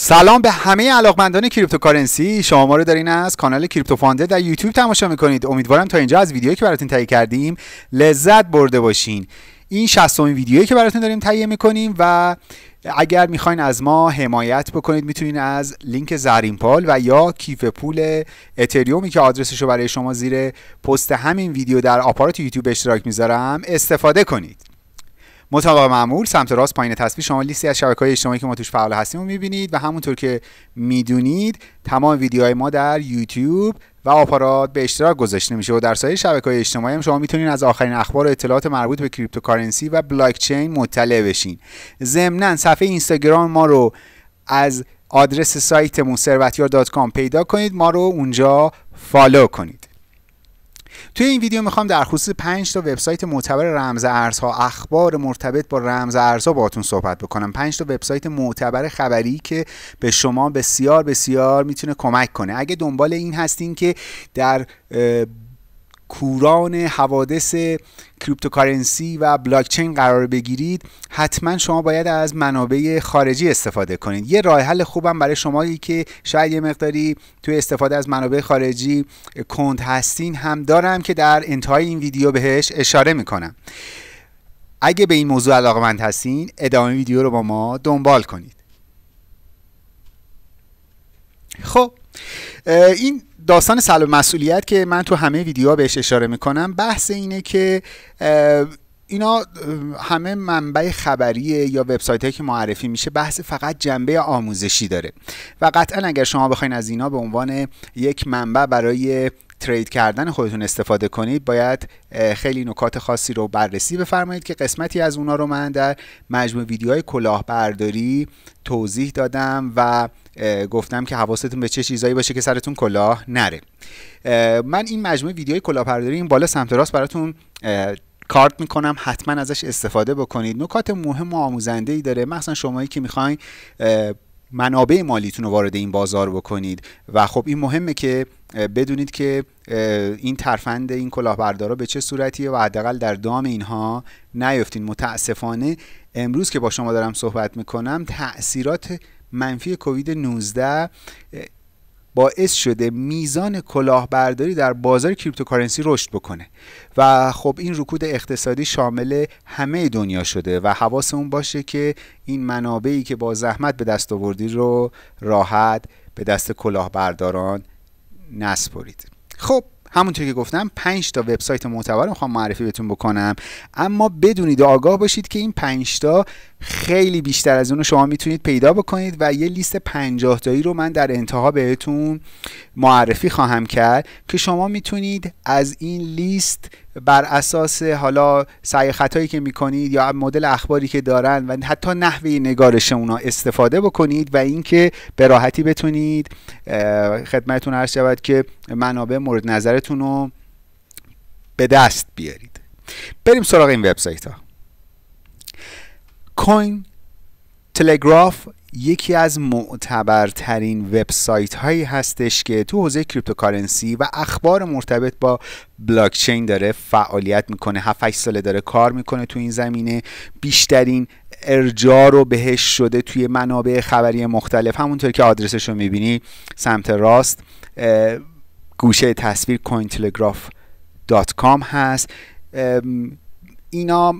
سلام به همه علاقمندان کریپتوکارنسی شما ما رو دارین از کانال کریپتو فانده در یوتیوب تماشا میکنید امیدوارم تا اینجا از ویدیوی که براتون تهیه کردیم لذت برده باشین این 60 ویدیویی که براتون داریم تهیه میکنیم و اگر میخواین از ما حمایت بکنید میتونین از لینک زرین پال و یا کیف پول اتریومی که آدرسش رو برای شما زیر پست همین ویدیو در آپارات یوتیوب اشتراک میذارم استفاده کنید مطابق معمول سمت راست پایین تصویر شما لیستی از های اجتماعی که ما توش فعال هستیم رو می‌بینید و همونطور که میدونید تمام ویدیوهای ما در یوتیوب و آپارات به اشتراک گذاشته میشه و در سایر شبکه‌های اجتماعی هم شما میتونید از آخرین اخبار و اطلاعات مربوط به کریپتوکارنسی و بلاک چین مطلع بشین. ضمناً صفحه اینستاگرام ما رو از آدرس سایتمون ثروتیار.com پیدا کنید ما رو اونجا فالو کنید. توی این ویدیو میخوام در خصوص 5 تا وبسایت معتبر رمز ارزها اخبار مرتبط با رمز ارزها باهاتون صحبت بکنم 5 تا وبسایت معتبر خبری که به شما بسیار بسیار میتونه کمک کنه اگه دنبال این هستین که در کوران حوادث کریپتوکارنسی و بلاکچین قرار بگیرید حتما شما باید از منابع خارجی استفاده کنید یه راه حل خوبم برای شمایی که شاید یه مقداری توی استفاده از منابع خارجی کند هستین هم دارم که در انتهای این ویدیو بهش اشاره میکنم اگه به این موضوع مند هستین ادامه ویدیو رو با ما دنبال کنید خب این داستان سلب مسئولیت که من تو همه ویدیوها بهش اشاره میکنم بحث اینه که اینا همه منبع خبری یا وبسایت هایی که معرفی میشه بحث فقط جنبه آموزشی داره و قطعا اگر شما بخواین از اینا به عنوان یک منبع برای ترید کردن خودتون استفاده کنید باید خیلی نکات خاصی رو بررسی بفرمایید که قسمتی از اونا رو من در مجموع ویدیوهای کلاهبرداری توضیح دادم و گفتم که حواستون به چه چیزایی باشه که سرتون کلاه نره من این مجموعه ویدیوهای کلاهبرداری این بالا سمت راست براتون کارت میکنم حتما ازش استفاده بکنید نکات مهم و آموزنده ای داره مثلا شمایی که میخواین منابع مالیتون رو وارد این بازار بکنید و خب این مهمه که بدونید که این ترفند این کلاهبردارا به چه صورتیه و حداقل در دام اینها نیفتین متاسفانه امروز که با شما دارم صحبت میکنم تاثیرات منفی کووید 19 باعث شده میزان کلاهبرداری در بازار کریپتوکارنسی رشد بکنه و خب این رکود اقتصادی شامل همه دنیا شده و اون باشه که این منابعی که با زحمت به دست آوردی رو راحت به دست کلاهبرداران نسپرید خب همونطور که گفتم 5 تا وبسایت معتبر میخوام معرفی بهتون بکنم اما بدونید آگاه باشید که این 5 تا خیلی بیشتر از اون رو شما میتونید پیدا بکنید و یه لیست 50 تایی رو من در انتها بهتون معرفی خواهم کرد که شما میتونید از این لیست بر اساس حالا سعی خطایی که میکنید یا مدل اخباری که دارن و حتی نحوه نگارش اونا استفاده بکنید و اینکه به راحتی بتونید خدمتتون عرض شود که منابع مورد نظرتون رو به دست بیارید بریم سراغ این وبسایت ها کوین تلگراف یکی از معتبرترین وبسایت هایی هستش که تو حوزه کریپتوکارنسی و اخبار مرتبط با بلاکچین داره فعالیت میکنه 7 ساله داره کار میکنه تو این زمینه بیشترین ارجاع رو بهش شده توی منابع خبری مختلف همونطور که آدرسش رو میبینی سمت راست گوشه تصویر کوین هست اینا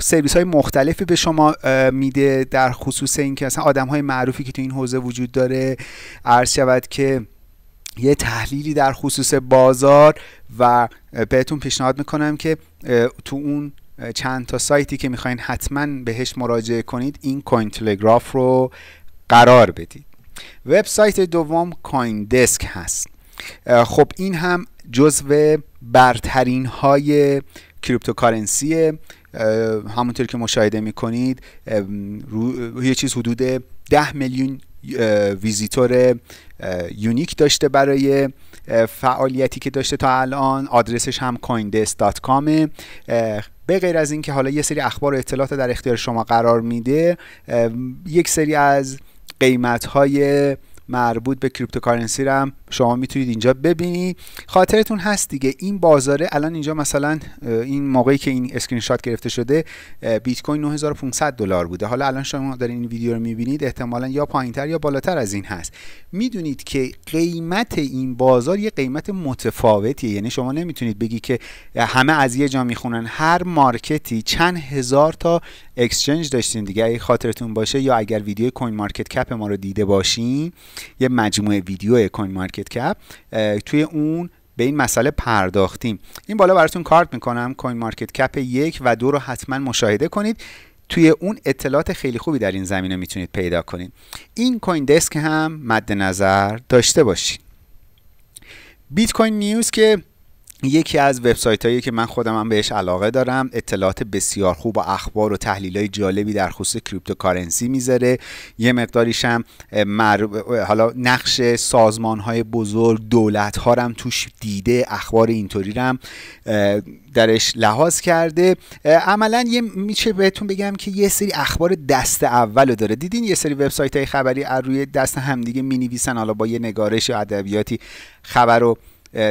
سرویس های مختلفی به شما میده در خصوص اینکه مثلا آدم های معروفی که تو این حوزه وجود داره عرض شود که یه تحلیلی در خصوص بازار و بهتون پیشنهاد میکنم که تو اون چند تا سایتی که میخواین حتما بهش مراجعه کنید این کوین تلگراف رو قرار بدید وبسایت دوم کوین دسک هست خب این هم جزو برترین های کریپتوکارنسی همونطور که مشاهده میکنید یه چیز حدود 10 میلیون ویزیتور یونیک داشته برای فعالیتی که داشته تا الان آدرسش هم coindesk.com به غیر از اینکه حالا یه سری اخبار و اطلاعات در اختیار شما قرار میده یک سری از قیمت های مربوط به کریپتوکارنسی هم شما میتونید اینجا ببینید خاطرتون هست دیگه این بازاره الان اینجا مثلا این موقعی که این اسکرین شات گرفته شده بیت کوین 9500 دلار بوده حالا الان شما در این ویدیو رو میبینید احتمالا یا پایینتر یا بالاتر از این هست میدونید که قیمت این بازار یه قیمت متفاوتیه یعنی شما نمیتونید بگی که همه از یه جا میخونن هر مارکتی چند هزار تا اکسچنج داشتیم دیگه اگه خاطرتون باشه یا اگر ویدیو کوین مارکت کپ ما رو دیده باشین یه مجموعه ویدیو کوین مارکت کپ توی اون به این مسئله پرداختیم این بالا براتون کارت میکنم کوین مارکت کپ یک و دو رو حتما مشاهده کنید توی اون اطلاعات خیلی خوبی در این زمینه میتونید پیدا کنید این کوین دسک هم مد نظر داشته باشید بیت کوین نیوز که یکی از وبسایت هایی که من خودم هم بهش علاقه دارم اطلاعات بسیار خوب و اخبار و تحلیل های جالبی در خصوص کریپتوکارنسی میذاره یه مقداریش هم حالا نقش سازمان های بزرگ دولت ها هم توش دیده اخبار اینطوری هم درش لحاظ کرده عملا یه میشه بهتون بگم که یه سری اخبار دست اول رو داره دیدین یه سری وبسایت های خبری از روی دست همدیگه نویسن حالا با یه نگارش ادبیاتی خبر رو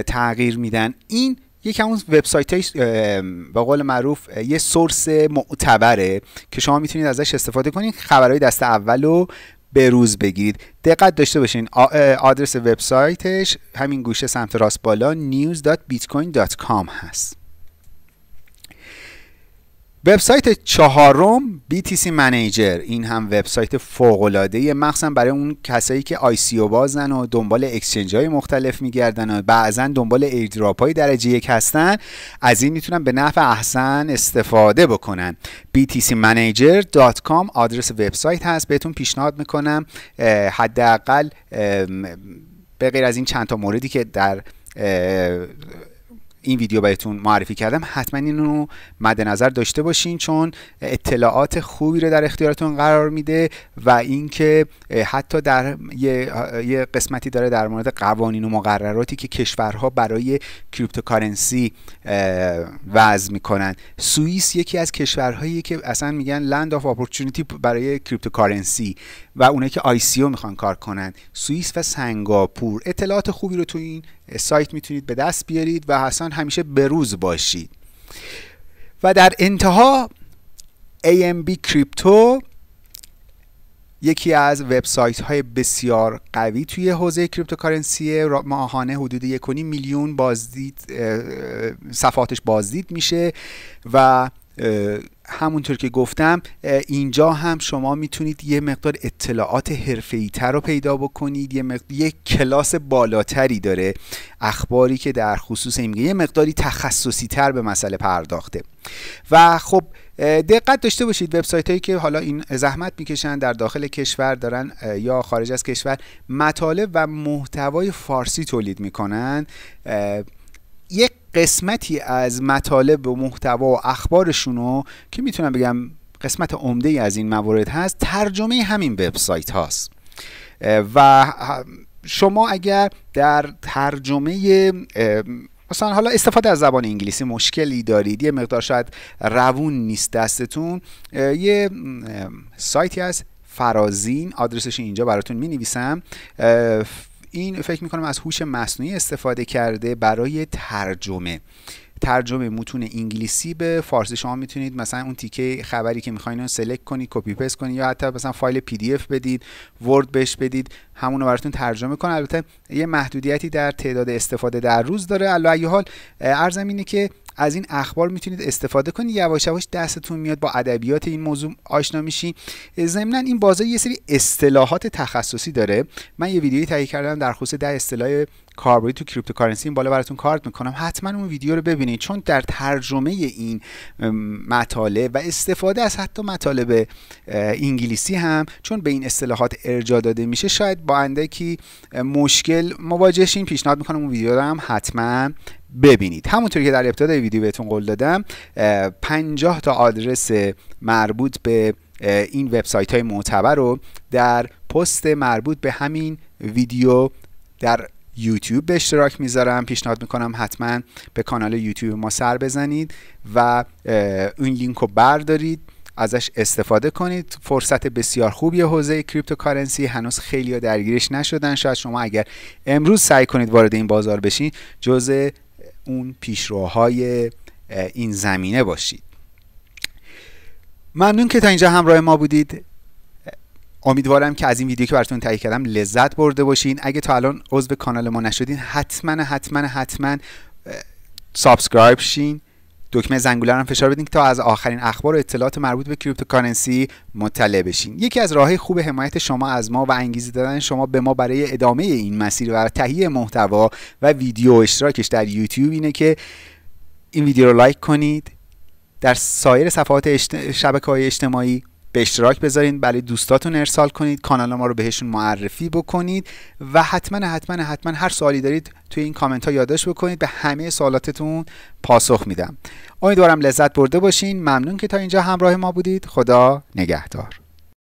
تغییر میدن این یکی اون وبسایت به قول معروف یه سورس معتبره که شما میتونید ازش استفاده کنید خبرهای دست اول رو به روز بگیرید دقت داشته باشین آدرس وبسایتش همین گوشه سمت راست بالا news.bitcoin.com هست وبسایت چهارم BTC منیجر این هم وبسایت فوق العاده مخصوصا برای اون کسایی که او بازن و دنبال اکسچنج های مختلف میگردن و بعضا دنبال ایردراپ های درجه یک هستن از این میتونن به نفع احسن استفاده بکنن btcmanager.com آدرس وبسایت هست بهتون پیشنهاد میکنم حداقل به غیر از این چند تا موردی که در این ویدیو بهتون معرفی کردم حتما اینو مد نظر داشته باشین چون اطلاعات خوبی رو در اختیارتون قرار میده و اینکه حتی در یه،, قسمتی داره در مورد قوانین و مقرراتی که کشورها برای کریپتوکارنسی وضع میکنن سوئیس یکی از کشورهایی که اصلا میگن لند آف اپورتونتی برای کریپتوکارنسی و اونایی که او میخوان کار کنن سوئیس و سنگاپور اطلاعات خوبی رو تو این سایت میتونید به دست بیارید و حسن همیشه بروز باشید و در انتها AMB کریپتو یکی از وبسایت های بسیار قوی توی حوزه کریپتوکارنسی ماهانه حدود 1.5 میلیون بازدید صفحاتش بازدید میشه و همونطور که گفتم اینجا هم شما میتونید یه مقدار اطلاعات حرفه‌ای تر رو پیدا بکنید یه, مقدار... یه کلاس بالاتری داره اخباری که در خصوص این یه مقداری تخصصی تر به مسئله پرداخته و خب دقت داشته باشید وبسایت هایی که حالا این زحمت میکشن در داخل کشور دارن یا خارج از کشور مطالب و محتوای فارسی تولید میکنن یک قسمتی از مطالب و محتوا و اخبارشون رو که میتونم بگم قسمت عمده ای از این موارد هست ترجمه همین وبسایت هاست و شما اگر در ترجمه مثلا حالا استفاده از زبان انگلیسی مشکلی دارید یه مقدار شاید روون نیست دستتون یه سایتی از فرازین آدرسش اینجا براتون می این فکر میکنم از هوش مصنوعی استفاده کرده برای ترجمه ترجمه متون انگلیسی به فارسی شما میتونید مثلا اون تیکه خبری که میخواین رو سلکت کنید کپی پیست کنید یا حتی مثلا فایل پی دی اف بدید ورد بهش بدید همون رو براتون ترجمه کنه البته یه محدودیتی در تعداد استفاده در روز داره علی حال ارزم اینه که از این اخبار میتونید استفاده کنید یواش یواش دستتون میاد با ادبیات این موضوع آشنا میشین ضمنا این بازار یه سری اصطلاحات تخصصی داره من یه ویدیویی تهیه کردم در خصوص ده اصطلاح کاربری تو کریپتوکارنسی این بالا براتون کارت میکنم حتما اون ویدیو رو ببینید چون در ترجمه این مطالب و استفاده از حتی مطالب انگلیسی هم چون به این اصطلاحات ارجاع داده میشه شاید با اندکی مشکل مواجه شین پیشنهاد میکنم اون ویدیو رو هم حتما ببینید همونطوری که در ابتدای ویدیو بهتون قول دادم 50 تا آدرس مربوط به این وبسایت های معتبر رو در پست مربوط به همین ویدیو در یوتیوب به اشتراک میذارم پیشنهاد میکنم حتما به کانال یوتیوب ما سر بزنید و اون لینک رو بردارید ازش استفاده کنید فرصت بسیار خوبی حوزه کریپتوکارنسی هنوز خیلی درگیرش نشدن شاید شما اگر امروز سعی کنید وارد این بازار بشین جزء اون پیشروهای این زمینه باشید ممنون که تا اینجا همراه ما بودید امیدوارم که از این ویدیو که براتون تهیه کردم لذت برده باشین اگه تا الان عضو کانال ما نشدین حتما حتما حتما سابسکرایب شین دکمه زنگوله رو فشار بدین تا از آخرین اخبار و اطلاعات مربوط به کریپتوکارنسی مطلع بشین یکی از راههای خوب حمایت شما از ما و انگیزه دادن شما به ما برای ادامه این مسیر و تهیه محتوا و ویدیو اشتراکش در یوتیوب اینه که این ویدیو رو لایک کنید در سایر صفحات اشت... شبکه های اجتماعی به اشتراک بذارین برای بله، دوستاتون ارسال کنید کانال ما رو بهشون معرفی بکنید و حتما حتما حتما هر سوالی دارید توی این کامنت ها یادداشت بکنید به همه سوالاتتون پاسخ میدم امیدوارم لذت برده باشین ممنون که تا اینجا همراه ما بودید خدا نگهدار